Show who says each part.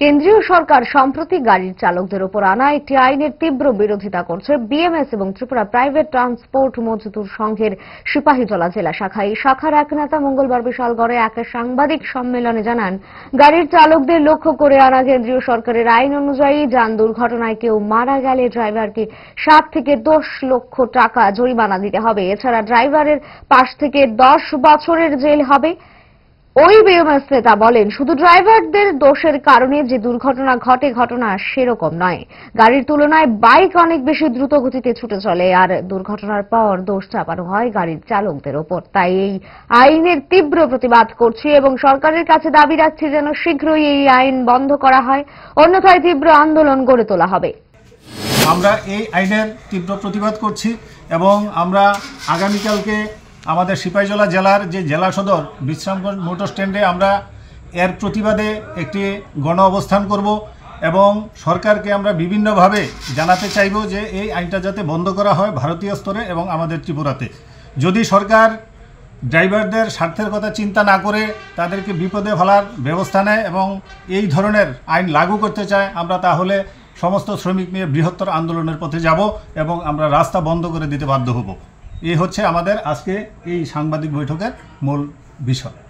Speaker 1: কেন্দ্রীয় সরকার সম্প্রতি গাড়ির চালকদের ওপর আনা একটি আইনের তীব্র বিরোধিতা করছে বিএমএস এবং ত্রিপুরা প্রাইভেট ট্রান্সপোর্ট মজদুর সংঘের সিপাহীতলা জেলা শাখা এই শাখার এক নেতা মঙ্গলবার বিশালগড়ে এক সাংবাদিক সম্মেলনে জানান গাড়ির চালকদের লক্ষ্য করে আনা কেন্দ্রীয় সরকারের আইন অনুযায়ী যান দুর্ঘটনায় কেউ মারা গেলে ড্রাইভারকে সাত থেকে দশ লক্ষ টাকা জরিমানা দিতে হবে এছাড়া ড্রাইভারের পাশ থেকে দশ বছরের জেল হবে ওই বিএমএস নেতা বলেন শুধু ড্রাইভারদের দোষের কারণে যে দুর্ঘটনা ঘটে ঘটনা সেরকম নয় গাড়ির তুলনায় বাইক অনেক বেশি দ্রুত গতিতে ছুটে চলে আর দুর্ঘটনার পর দোষ চাপানো হয় গাড়ির চালকদের ওপর তাই এই আইনের তীব্র প্রতিবাদ করছি এবং সরকারের কাছে দাবি রাখছি যেন শীঘ্রই এই আইন বন্ধ করা হয় অন্যথায় তীব্র আন্দোলন গড়ে তোলা হবে
Speaker 2: আমরা এই আইনের তীব্র প্রতিবাদ করছি এবং আমরা আগামীকালকে আমাদের সিপাহীজলা জেলার যে জেলা সদর বিশ্রামগঞ্জ মোটর স্ট্যান্ডে আমরা এর প্রতিবাদে একটি গণ অবস্থান করব এবং সরকারকে আমরা বিভিন্নভাবে জানাতে চাইব যে এই আইনটা যাতে বন্ধ করা হয় ভারতীয় স্তরে এবং আমাদের ত্রিপুরাতে যদি সরকার ড্রাইভারদের স্বার্থের কথা চিন্তা না করে তাদেরকে বিপদে ফেলার ব্যবস্থা নেয় এবং এই ধরনের আইন লাগু করতে চায় আমরা তাহলে সমস্ত শ্রমিক নিয়ে বৃহত্তর আন্দোলনের পথে যাব এবং আমরা রাস্তা বন্ধ করে দিতে বাধ্য হব এই হচ্ছে আমাদের আজকে এই সাংবাদিক বৈঠকের মূল বিষয়